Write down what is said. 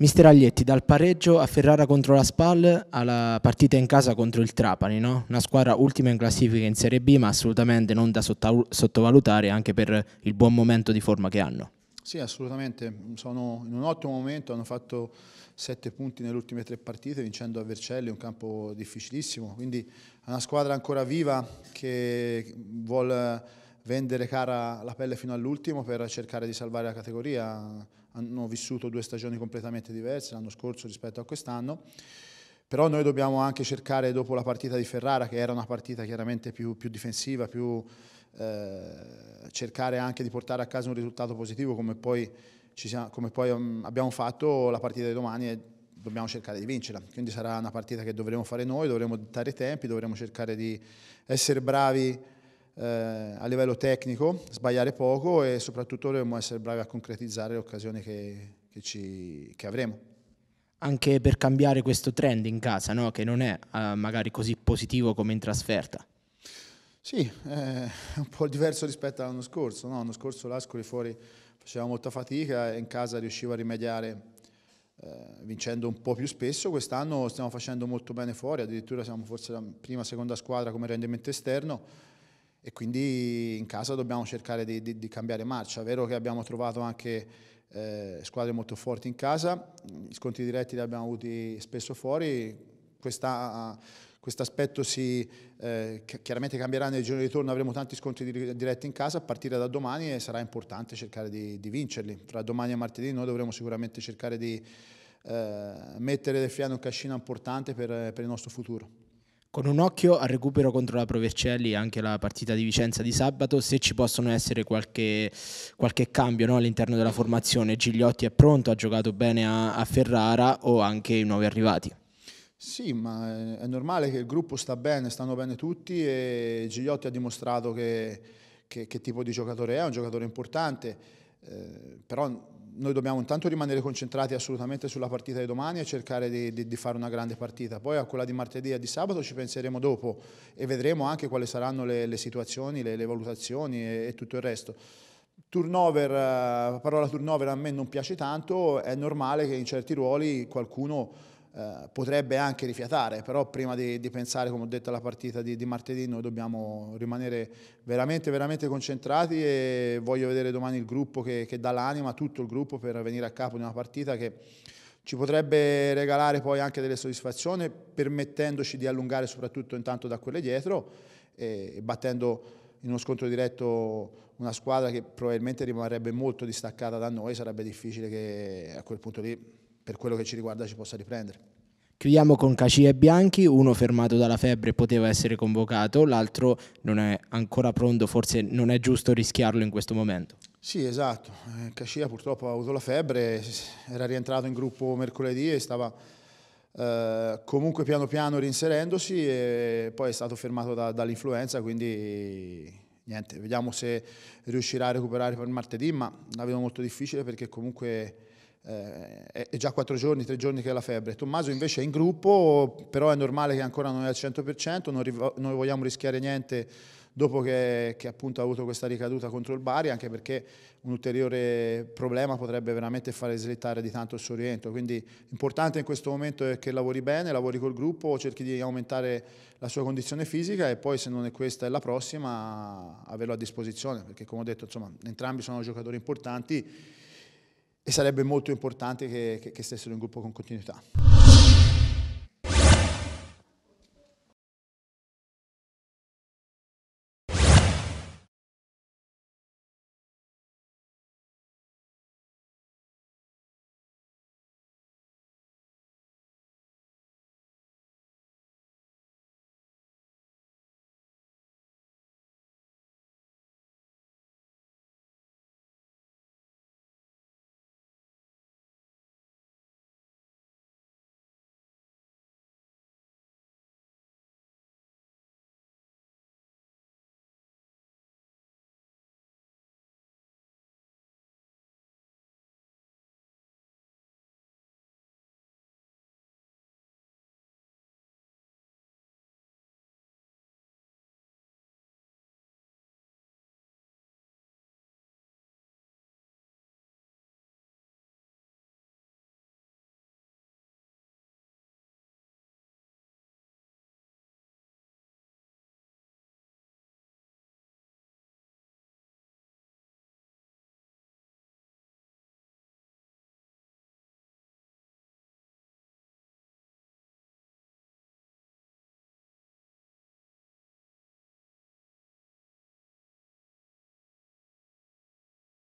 Mister Aglietti, dal pareggio a Ferrara contro la Spal alla partita in casa contro il Trapani, no? una squadra ultima in classifica in Serie B ma assolutamente non da sottovalutare anche per il buon momento di forma che hanno. Sì, assolutamente, sono in un ottimo momento, hanno fatto sette punti nelle ultime tre partite vincendo a Vercelli, un campo difficilissimo, quindi è una squadra ancora viva che vuole vendere cara la pelle fino all'ultimo per cercare di salvare la categoria hanno vissuto due stagioni completamente diverse l'anno scorso rispetto a quest'anno, però noi dobbiamo anche cercare dopo la partita di Ferrara, che era una partita chiaramente più, più difensiva, più, eh, cercare anche di portare a casa un risultato positivo come poi, siamo, come poi mm, abbiamo fatto la partita di domani e dobbiamo cercare di vincerla. Quindi sarà una partita che dovremo fare noi, dovremo dare i tempi, dovremo cercare di essere bravi eh, a livello tecnico, sbagliare poco e soprattutto dobbiamo essere bravi a concretizzare le occasioni che, che, ci, che avremo. Anche per cambiare questo trend in casa, no? che non è eh, magari così positivo come in trasferta. Sì, è eh, un po' diverso rispetto all'anno scorso. No? L'anno scorso l'Ascoli fuori faceva molta fatica e in casa riusciva a rimediare eh, vincendo un po' più spesso, quest'anno stiamo facendo molto bene fuori, addirittura siamo forse la prima, o seconda squadra come rendimento esterno e quindi in casa dobbiamo cercare di, di, di cambiare marcia. È vero che abbiamo trovato anche eh, squadre molto forti in casa, gli scontri diretti li abbiamo avuti spesso fuori, questa, questo aspetto si, eh, chiaramente cambierà nel giorno di ritorno, avremo tanti scontri diretti in casa, a partire da domani e eh, sarà importante cercare di, di vincerli. Tra domani e martedì noi dovremo sicuramente cercare di eh, mettere del fiano un cascina importante per, per il nostro futuro. Con un occhio al recupero contro la Provercelli e anche la partita di Vicenza di sabato, se ci possono essere qualche, qualche cambio no, all'interno della formazione, Gigliotti è pronto, ha giocato bene a, a Ferrara o anche i nuovi arrivati. Sì, ma è normale che il gruppo sta bene, stanno bene tutti e Gigliotti ha dimostrato che, che, che tipo di giocatore è, è un giocatore importante, eh, però noi dobbiamo intanto rimanere concentrati assolutamente sulla partita di domani e cercare di, di, di, fare una grande partita. Poi a quella di martedì e di sabato ci penseremo dopo e vedremo anche quali saranno le, le situazioni, le, le valutazioni e, e, tutto il resto. Turnover, eh, la parola turnover a me non piace tanto, è normale che in certi ruoli qualcuno eh, potrebbe anche rifiatare, però prima di, di, pensare, come ho detto, alla partita di, di, martedì, noi dobbiamo rimanere veramente, veramente concentrati e voglio vedere domani il gruppo che, che dà l'anima, tutto il gruppo, per venire a capo di una partita che ci potrebbe regalare poi anche delle soddisfazioni, permettendoci di allungare soprattutto intanto da quelle dietro e, e battendo in uno scontro diretto una squadra che probabilmente rimarrebbe molto distaccata da noi, sarebbe difficile che a quel punto lì per quello che ci riguarda ci possa riprendere. Chiudiamo con Caci e Bianchi, uno fermato dalla febbre poteva essere convocato, l'altro non è ancora pronto, forse non è giusto rischiarlo in questo momento. Sì, esatto. Cascia eh, purtroppo ha avuto la febbre, era rientrato in gruppo mercoledì e stava eh, comunque piano piano rinserendosi e poi è stato fermato da, dall'influenza, quindi niente, vediamo se riuscirà a recuperare per martedì, ma la vedo molto difficile perché comunque eh, è già quattro giorni, tre giorni che ha la febbre. Tommaso invece è in gruppo, però è normale che ancora non è al 100%, non, non vogliamo rischiare niente dopo che, che, appunto ha avuto questa ricaduta contro il Bari, anche perché un ulteriore problema potrebbe veramente far slittare di tanto il suo rientro. Quindi l'importante in questo momento è che lavori bene, lavori col gruppo, cerchi di aumentare la sua condizione fisica e poi se non è questa è la prossima averlo a disposizione, perché come ho detto insomma entrambi sono giocatori importanti e sarebbe molto importante che, che, che stessero in gruppo con continuità.